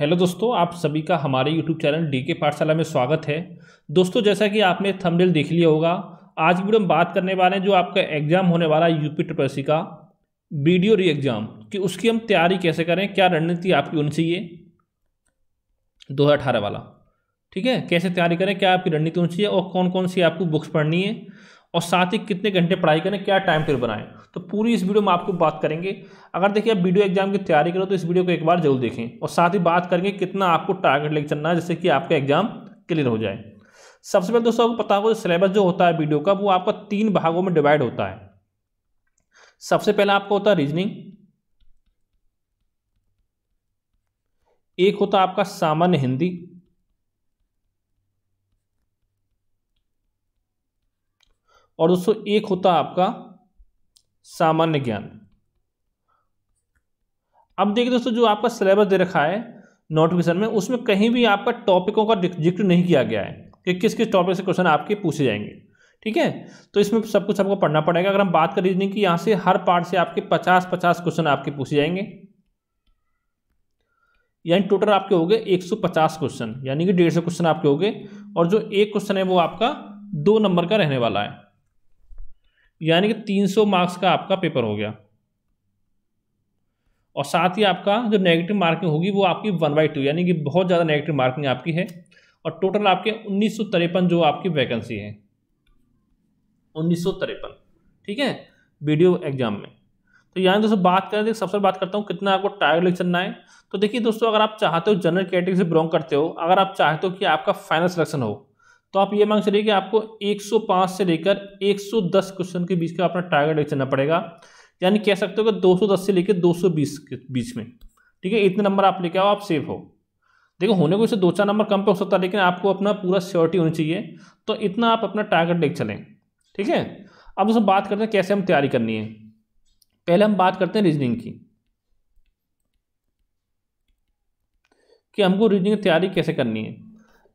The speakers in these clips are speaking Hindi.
हेलो दोस्तों आप सभी का हमारे यूट्यूब चैनल डी के पाठशाला में स्वागत है दोस्तों जैसा कि आपने थंबनेल देख लिया होगा आज की वीडियो हम बात करने वाले हैं जो आपका एग्जाम होने वाला है यूपी ट्रपेसी का वीडियो री एग्ज़ाम कि उसकी हम तैयारी कैसे करें क्या रणनीति आपकी होनी चाहिए दो वाला ठीक है कैसे तैयारी करें क्या आपकी रणनीति होनी चाहिए और कौन कौन सी आपको बुक्स पढ़नी है और साथ ही कितने घंटे पढ़ाई करें क्या टाइम टेबल बनाएं तो पूरी इस वीडियो में आपको बात करेंगे अगर देखिए आप वीडियो एग्जाम की तैयारी करो तो इस वीडियो को एक बार जरूर देखें और साथ ही बात करेंगे कितना आपको टारगेट लेकर चलना है जैसे कि आपका एग्जाम क्लियर हो जाए सबसे पहले दोस्तों आपको पता होगा सिलेबस जो होता है वीडियो का वो आपका तीन भागों में डिवाइड होता है सबसे पहला आपका होता है रीजनिंग एक होता आपका सामान्य हिंदी और दोस्तों एक होता आपका सामान्य ज्ञान अब देखिए दोस्तों जो आपका सिलेबस दे रखा है नोटिफिकेशन में उसमें कहीं भी आपका टॉपिकों का जिक्र नहीं किया गया है कि किस किस टॉपिक से क्वेश्चन आपके पूछे जाएंगे ठीक है तो इसमें सब कुछ आपको पढ़ना पड़ेगा अगर हम बात कर रीजनिंग की यहाँ से हर पार्ट से आपके पचास पचास क्वेश्चन आपके पूछे जाएंगे यानी टोटल आपके हो गए 150 क्वेश्चन यानी कि डेढ़ सौ क्वेश्चन आपके हो गए और जो एक क्वेश्चन है वो आपका दो नंबर का रहने वाला है यानी कि 300 मार्क्स का आपका पेपर हो गया और साथ ही आपका जो नेगेटिव मार्किंग होगी वो आपकी वन बाई टू यानी कि बहुत ज़्यादा नेगेटिव मार्किंग आपकी है और टोटल आपके उन्नीस जो आपकी वैकेंसी है उन्नीस ठीक है वीडियो एग्जाम में तो यानी दोस्तों बात करें देखिए तो सबसे बात करता हूँ कितना आपको टारगेट लेक्चरना है तो देखिए दोस्तों अगर आप चाहते हो जनरल कैटेगरी से बिलोंग करते हो अगर आप चाहते हो कि आपका फाइनल सिलेक्शन हो तो आप ये मांग चलिए कि आपको 105 से लेकर 110 क्वेश्चन के बीच का अपना टारगेट ले चलना पड़ेगा यानी कह सकते हो कि 210 से लेकर 220 के बीच में ठीक है इतने नंबर आप लेके आओ आप सेफ हो देखो होने को इसे दो चार नंबर कम पे हो सकता है लेकिन आपको अपना पूरा श्योरिटी होनी चाहिए तो इतना आप अपना टारगेट लेकर चलें ठीक है अब उसमें बात करते हैं कैसे हम तैयारी करनी है पहले हम बात करते हैं रीजनिंग की कि हमको रीजनिंग की तैयारी कैसे करनी है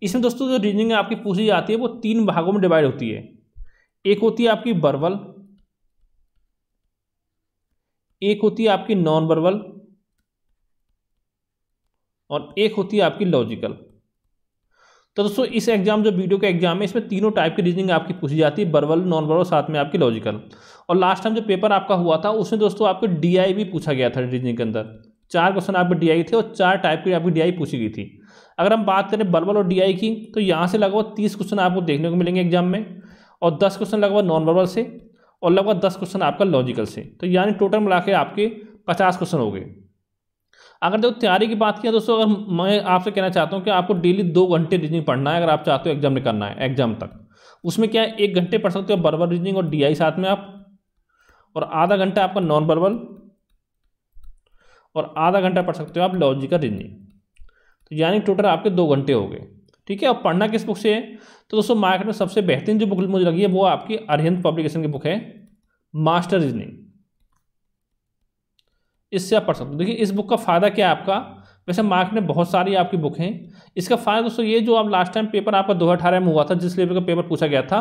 इसमें दोस्तों जो रीजनिंग आपकी पूछी जाती है वो तीन भागों में डिवाइड होती है एक होती है आपकी बर्बल एक होती है आपकी नॉन बर्बल और एक होती है आपकी लॉजिकल तो दोस्तों इस एग्जाम जो वीडियो का एग्जाम है इसमें तीनों टाइप की रीजनिंग आपकी पूछी जाती है बर्बल नॉन बर्बल साथ में आपकी लॉजिकल और लास्ट टाइम जो पेपर आपका हुआ था उसमें दोस्तों आपको डीआई भी पूछा गया था रीजनिंग के अंदर चार क्वेश्चन आपके डीआई थे और चार टाइप की आपकी डीआई पूछी गई थी अगर हम बात करें बर्बल और डीआई की तो यहाँ से लगभग तीस क्वेश्चन आपको देखने को मिलेंगे एग्जाम में और दस क्वेश्चन लगभग नॉन बर्बल से और लगभग दस क्वेश्चन आपका लॉजिकल से तो यानी टोटल मिला के आपके पचास क्वेश्चन हो गए अगर देखो तैयारी की बात की दोस्तों अगर मैं आपसे कहना चाहता हूँ कि आपको डेली दो घंटे रीजनिंग पढ़ना है अगर आप चाहते हो एग्जाम में करना है एग्जाम तक उसमें क्या है एक घंटे पढ़ सकते हो बर्बल रीजनिंग और डीआई साथ में आप और आधा घंटा आपका नॉन बर्बल और आधा घंटा पढ़ सकते हो आप लॉजिकल रीजनिंग तो यानी टोटल आपके दो घंटे हो गए ठीक है अब पढ़ना किस बुक से है तो दोस्तों मार्केट में सबसे बेहतरीन जो बुक मुझे लगी है वो आपकी अरहिंद पब्लिकेशन की बुक है मास्टर रीजनिंग इससे आप पढ़ सकते हो देखिए इस बुक का फ़ायदा क्या है आपका वैसे मार्केट में बहुत सारी आपकी बुक हैं इसका फायदा दोस्तों ये जो आप लास्ट टाइम पेपर आपका दो अठारह में हुआ था जिस लेवल का पेपर पूछा गया था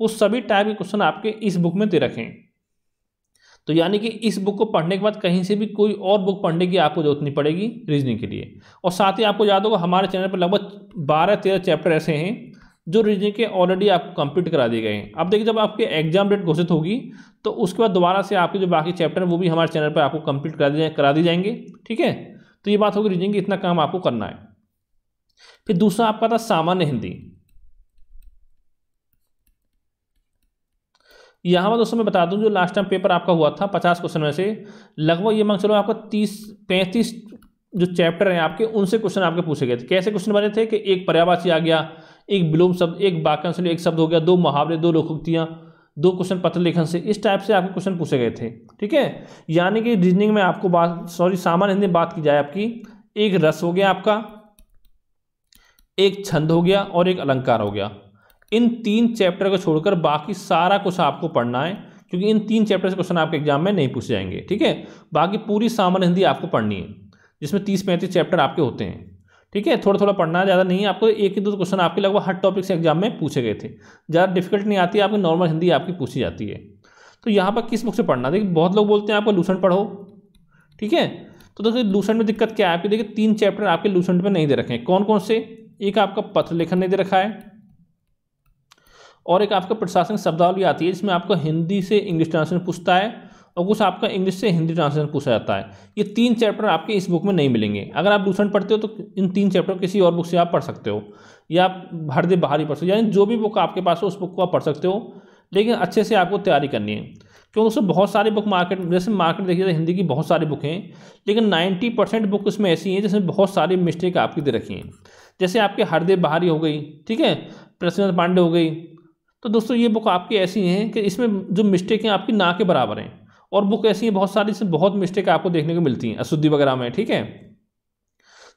वो सभी टाइप के क्वेश्चन आपके इस बुक में दे रखें तो यानी कि इस बुक को पढ़ने के बाद कहीं से भी कोई और बुक पढ़ने की आपको जरूरत नहीं पड़ेगी रीजनिंग के लिए और साथ ही आपको याद होगा हमारे चैनल पर लगभग बारह तेरह चैप्टर ऐसे हैं जो रीजनिंग के ऑलरेडी आपको कंप्लीट करा दिए गए हैं अब देखिए जब आपके एग्जाम डेट घोषित होगी तो उसके बाद दोबारा से आपके जो बाकी चैप्टर हैं वो भी हमारे चैनल पर आपको कंप्लीट करा दिए करा दी जाएंगे ठीक है तो ये बात होगी रीजनिंग की इतना काम आपको करना है फिर दूसरा आपका था सामान्य हिंदी यहाँ पर दोस्तों मैं बता दूं जो लास्ट टाइम पेपर आपका हुआ था पचास क्वेश्चन में से लगभग ये मान चलो आपका तीस पैंतीस जो चैप्टर हैं आपके उनसे क्वेश्चन आपके पूछे गए थे कैसे क्वेश्चन बने थे कि एक पर्यावासी आ गया एक विलोम शब्द एक वाक्यांश एक शब्द हो गया दो मुहावरे दो लोकोक्तियाँ दो क्वेश्चन पत्र लेखन से इस टाइप से आपके क्वेश्चन पूछे गए थे ठीक है यानी कि रीजनिंग में आपको बात सॉरी सामान्य हिंदी बात की जाए आपकी एक रस हो गया आपका एक छंद हो गया और एक अलंकार हो गया इन तीन चैप्टर को छोड़कर बाकी सारा कुछ आपको पढ़ना है क्योंकि इन तीन चैप्टर से क्वेश्चन आपके एग्जाम में नहीं पूछे जाएंगे ठीक है बाकी पूरी सामान्य हिंदी आपको पढ़नी है जिसमें तीस पैंतीस चैप्टर आपके होते हैं ठीक है थोड़ा थोड़ा पढ़ना है ज़्यादा नहीं है आपको एक ही दो क्वेश्चन आपके लगभग हर टॉपिक से एग्जाम में पूछे गए थे ज़्यादा डिफिकल्ट नहीं आती है आपकी नॉर्मल हिंदी आपकी पूछी जाती है तो यहाँ पर किस बुक से पढ़ना देखिए बहुत लोग बोलते हैं आपको लूसेंट पढ़ो ठीक है तो दोस्तों लूसेंट में दिक्कत क्या है आपकी देखिए तीन चैप्टर आपके लूसेंट में नहीं दे रखे हैं कौन कौन से एक आपका पत्र लेखन नहीं दे रखा है और एक आपका प्रशासनिक शब्दावली आती है जिसमें आपको हिंदी से इंग्लिश ट्रांसलेशन पूछता है और कुछ आपका इंग्लिश से हिंदी ट्रांसलेशन पूछा जाता है ये तीन चैप्टर आपके इस बुक में नहीं मिलेंगे अगर आप दूसरा पढ़ते हो तो इन तीन चैप्टर किसी और बुक से आप पढ़ सकते हो या आप हर दिन बाहर ही पढ़ सकते हो यानी जो भी बुक आपके पास हो उस बुक को आप पढ़ सकते हो लेकिन अच्छे से आपको तैयारी करनी है क्योंकि उसमें बहुत सारी बुक मार्केट जैसे मार्केट देखिए तो हिंदी की बहुत सारी बुक हैं लेकिन नाइन्टी परसेंट बुक इसमें ऐसी हैं जिसमें बहुत सारी मिस्टेक आपकी दे रखी हैं जैसे आपके हरदेव बहारी हो गई ठीक है प्रसन्न पांडे हो गई तो दोस्तों ये बुक आपकी ऐसी हैं कि इसमें जो मिस्टेकें आपकी ना के बराबर हैं और बुक ऐसी हैं बहुत सारी इसमें बहुत मिस्टेक आपको देखने को मिलती हैं अशुद्धि वगैरह में ठीक है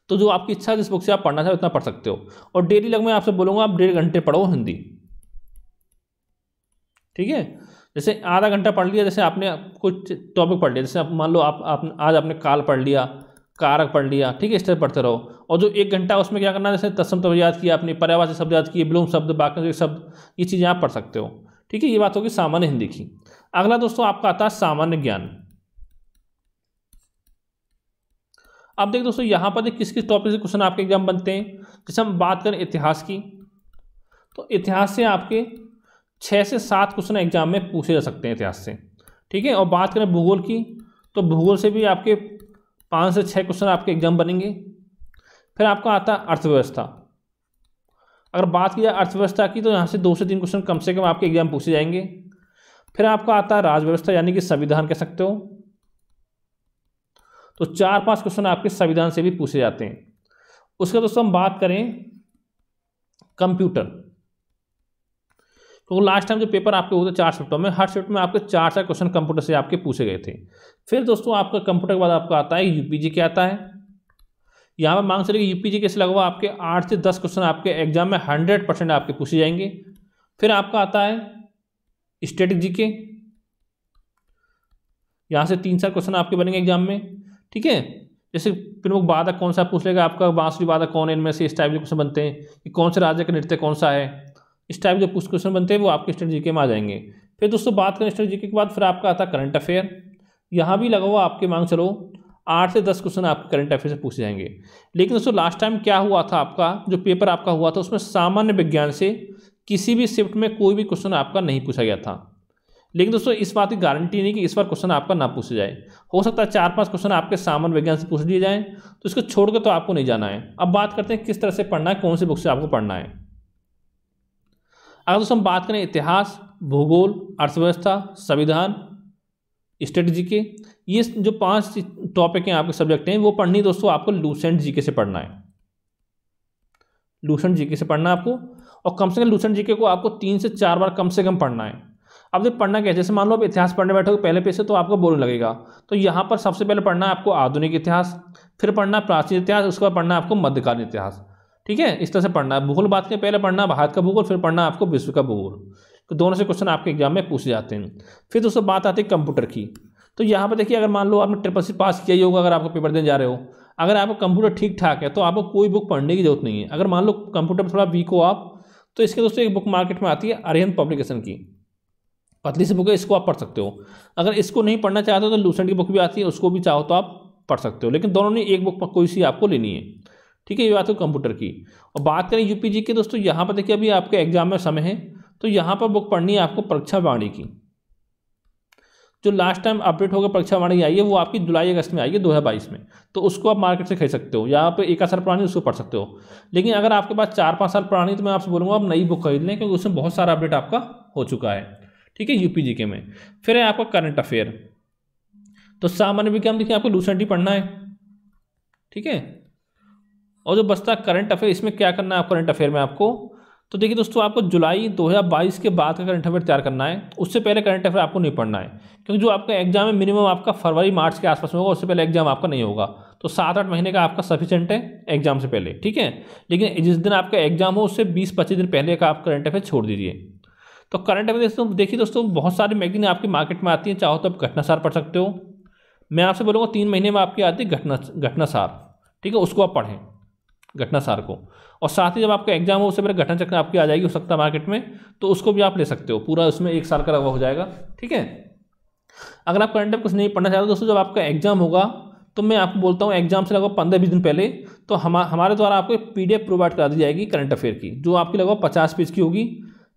तो जो आपकी इच्छा जिस बुक से आप पढ़ना चाहे उतना पढ़ सकते हो और डेली लग मैं आपसे बोलूँगा आप डेढ़ घंटे पढ़ो हिंदी ठीक है जैसे आधा घंटा पढ़ लिया जैसे आपने कुछ टॉपिक पढ़ लिया जैसे आप मान लो आप, आप आज आपने काल पढ़ लिया कारक पढ़ लिया ठीक है इस तरह पढ़ते रहो और जो एक घंटा उसमें क्या करना जैसे तस्म तब याद किया आपने पर्यावरण शब्द याद किए ब्लूम शब्द बाकी शब्द ये चीज़ें आप पढ़ सकते हो ठीक है ये बात होगी सामान्य हिंदी की अगला दोस्तों आपका आता है सामान्य ज्ञान अब देख दोस्तों यहाँ पर किस किस टॉपिक से क्वेश्चन आपके एग्जाम बनते हैं जैसे हम बात करें इतिहास की तो इतिहास से आपके छः से सात क्वेश्चन एग्जाम में पूछे जा सकते हैं इतिहास से ठीक है और बात करें भूगोल की तो भूगोल से भी आपके पाँच से छः क्वेश्चन आपके एग्जाम बनेंगे फिर आपका आता है अर्थव्यवस्था अगर बात की जाए अर्थव्यवस्था की तो यहाँ से दो से तीन क्वेश्चन कम से कम आपके एग्जाम पूछे जाएंगे फिर आपका आता है राजव्यवस्था यानी कि संविधान कह सकते हो तो चार पांच क्वेश्चन आपके संविधान से भी पूछे जाते हैं उसके दोस्तों हम बात करें कंप्यूटर तो लास्ट टाइम जो पेपर आपके हुए थे चार शिफ्टों में हर शिफ्ट में आपके चार चार क्वेश्चन कंप्यूटर से आपके पूछे गए थे फिर दोस्तों आपका कंप्यूटर के बाद आपका आता है यूपीजी के आता है यहाँ पर मांग चलिए यूपीजी कैसे लगभग आपके आठ से दस क्वेश्चन आपके एग्जाम में हंड्रेड परसेंट आपके पूछे जाएंगे फिर आपका आता है स्टेट जी के यहाँ से तीन चार क्वेश्चन आपके बनेंगे एग्जाम में ठीक है जैसे प्रमुख बाधा कौन सा पूछ लेगा आपका बांसुरी बाधा कौन है इनमें से इस टाइप के क्वेश्चन बनते हैं कि कौन से राज्य का नृत्य कौन सा है इस टाइप के कुछ क्वेश्चन बनते हैं वो आपके स्टेट जीके में आ जाएंगे फिर दोस्तों बात करें स्टेट जीके के बाद फिर आपका आता करंट अफेयर यहाँ भी लगा हुआ आपके मांग चलो आठ से दस क्वेश्चन आपके करंट अफेयर से पूछे जाएंगे लेकिन दोस्तों लास्ट टाइम क्या हुआ था आपका जो पेपर आपका हुआ था उसमें सामान्य विज्ञान से किसी भी शिफ्ट में कोई भी क्वेश्चन आपका नहीं पूछा गया था लेकिन दोस्तों इस बात की गारंटी नहीं कि इस बार क्वेश्चन आपका ना पूछे जाए हो सकता है चार पांच क्वेश्चन आपके सामान्य विज्ञान से पूछ लिए जाएं तो इसको छोड़कर तो आपको नहीं जाना है अब बात करते हैं किस तरह से पढ़ना है कौन से बुक से आपको पढ़ना है अगर दोस्तों हम बात करें इतिहास भूगोल अर्थव्यवस्था संविधान स्ट्रेटजी के ये जो पांच टॉपिक हैं आपके सब्जेक्ट हैं वो पढ़नी दोस्तों आपको लूसेंट जीके से पढ़ना है लूसेंट जीके से पढ़ना है आपको और कम से कम लूसेंट जीके को आपको तीन से चार बार कम से कम पढ़ना है अब जब पढ़ना क्या है जैसे मान लो आप इतिहास पढ़ने हो पहले पे से तो आपको बोलने लगेगा तो यहाँ पर सबसे पहले पढ़ना है आपको आधुनिक इतिहास फिर पढ़ना प्राचीन इतिहास उसके बाद पढ़ना है आपको मध्यकालीन इतिहास ठीक है इस तरह से पढ़ना है भूगोल बात के पहले पढ़ना भारत का भूगोल फिर पढ़ना आपको विश्व का भूगोल तो दोनों से क्वेश्चन आपके एग्जाम में पूछे जाते हैं फिर दोस्तों बात आती है कंप्यूटर की तो यहाँ पर देखिए अगर मान लो आपने ट्रिपल सी पास किया ही होगा अगर आपको पेपर देने जा रहे हो अगर आपको कंप्यूटर ठीक ठाक है तो आपको कोई बुक पढ़ने की जरूरत नहीं है अगर मान लो कंप्यूटर में थोड़ा वीक हो आप तो इसके दोस्तों एक बुक मार्केट में आती है अरिहंत पब्लिकेशन की पतली सी बुक है इसको आप पढ़ सकते हो अगर इसको नहीं पढ़ना चाहते हो तो लूसेंट की बुक भी आती है उसको भी चाहो तो आप पढ़ सकते हो लेकिन दोनों ने एक बुक कोई सी आपको लेनी है ठीक है ये बात है कंप्यूटर की और बात करें यूपीजी की दोस्तों यहाँ पर देखिए अभी आपके एग्जाम में समय है तो यहाँ पर बुक पढ़नी है आपको परीक्षा वाणी की जो लास्ट टाइम अपडेट होकर परीक्षा वाणी आई है वो आपकी जुलाई अगस्त में आई है दो हज़ार बाईस में तो उसको आप मार्केट से खरीद सकते हो या आप एक साल पुरानी उसको पढ़ सकते हो लेकिन अगर आपके पास चार पाँच साल पुरानी तो मैं आपसे बोलूँगा आप नई बुक खरीद लें क्योंकि उसमें बहुत सारा अपडेट आपका हो चुका है ठीक है यूपी के में फिर है आपका करंट अफेयर तो सामान्य विज्ञान देखिए आपको लूसेंटी पढ़ना है ठीक है और जो बचता करंट अफेयर इसमें क्या करना है आप करंट अफेयर में आपको तो देखिए दोस्तों आपको जुलाई 2022 के बाद का करंट अफेयर तैयार करना है तो उससे पहले करंट अफेयर आपको नहीं पढ़ना है क्योंकि जो आपका एग्जाम है मिनिमम आपका फरवरी मार्च के आसपास में होगा उससे पहले एग्जाम आपका नहीं होगा तो सात आठ महीने का आपका सफिशेंट है एग्जाम से पहले ठीक है लेकिन जिस दिन आपका एग्जाम हो उससे बीस पच्चीस दिन पहले का आप करंट अफेयर छोड़ दीजिए तो करंट अफेयर दोस्तों देखिए दोस्तों बहुत सारी मैगजीन आपकी मार्केट में आती हैं चाहो तो आप घटनासार पढ़ सकते हो मैं आपसे बोलूँगा तीन महीने में आपकी आती है घटना घटनासार ठीक है उसको आप पढ़ें घटना सार को और साथ ही जब आपका एग्जाम हो उससे मेरे घटना चक्र आपकी आ जाएगी हो सकता है मार्केट में तो उसको भी आप ले सकते हो पूरा उसमें एक साल का लगभग हो जाएगा ठीक है अगर आप करंट कुछ नहीं पढ़ना चाहते दोस्तों जब आपका एग्जाम होगा तो मैं आपको बोलता हूँ एग्जाम से लगभग पंद्रह बीस दिन पहले तो हम हमारे द्वारा आपको पी डी प्रोवाइड करा दी जाएगी करंट अफेयर की जो आपकी लगभग पचास पेज की होगी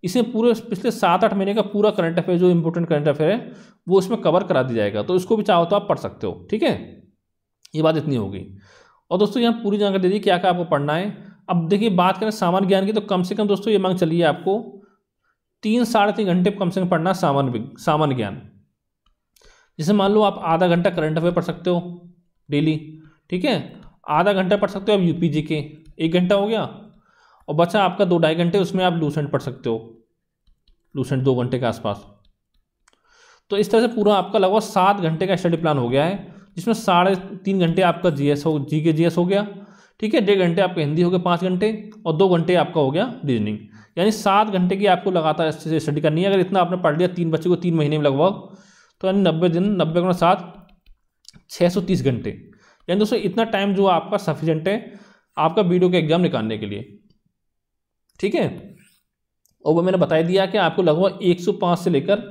इसमें पूरे पिछले सात आठ महीने का पूरा करंट अफेयर जो इंपॉर्टेंट करंट अफेयर है वो उसमें कवर करा दिया जाएगा तो इसको भी चाहो तो आप पढ़ सकते हो ठीक है ये बात इतनी होगी और दोस्तों यहाँ पूरी जानकारी दे दी क्या क्या आपको पढ़ना है अब देखिए बात करें सामान्य ज्ञान की तो कम से कम दोस्तों ये मांग चलिए आपको तीन साढ़े तीन घंटे कम से कम पढ़ना सामान्य सामान्य ज्ञान जैसे मान लो आप आधा घंटा करंट अफेयर पढ़ सकते हो डेली ठीक है आधा घंटा पढ़ सकते हो आप यूपीजी के एक घंटा हो गया और बचा आपका दो ढाई घंटे उसमें आप लूसेंट पढ़ सकते हो लूसेंट दो घंटे के आसपास तो इस तरह से पूरा आपका लगभग सात घंटे का स्टडी प्लान हो गया है जिसमें साढ़े तीन घंटे आपका जी हो जी के जी हो गया ठीक है डेढ़ घंटे आपका हिंदी हो गया पाँच घंटे और दो घंटे आपका हो गया रीजनिंग यानी सात घंटे की आपको लगातार अच्छे से स्टडी करनी है अगर इतना आपने पढ़ लिया तीन बच्चे को तीन महीने में लगभग तो यानी नब्बे दिन नब्बे गुणा सात छः सौ तीस घंटे यानी दोस्तों इतना टाइम जो आपका सफिशेंट है आपका वीडियो के एग्जाम निकालने के लिए ठीक है और वो मैंने बता दिया कि आपको लगभग 105 से लेकर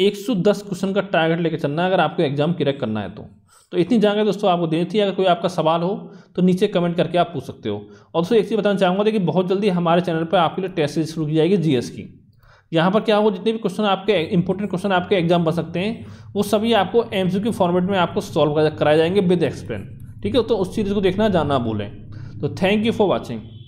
110 क्वेश्चन का टारगेट लेकर चलना है अगर आपको एग्जाम क्रैक करना है तो तो इतनी जानकारी दोस्तों आपको देनी थी अगर कोई आपका सवाल हो तो नीचे कमेंट करके आप पूछ सकते हो और दोस्तों एक चीज़ बताना चाहूँगा देखिए बहुत जल्दी हमारे चैनल पर आपके लिए टेस्ट सीरीज शुरू की जाएगी जीएस की यहाँ पर क्या हो जितने भी क्वेश्चन आपके इंपॉर्टेंट क्वेश्चन आपके एग्जाम बन सकते हैं वो सभी आपको एम फॉर्मेट में आपको सॉल्व कराए जाएंगे विद एक्सप्लेन ठीक है तो उस चीज़ को देखना जानना भूलें तो थैंक यू फॉर वॉचिंग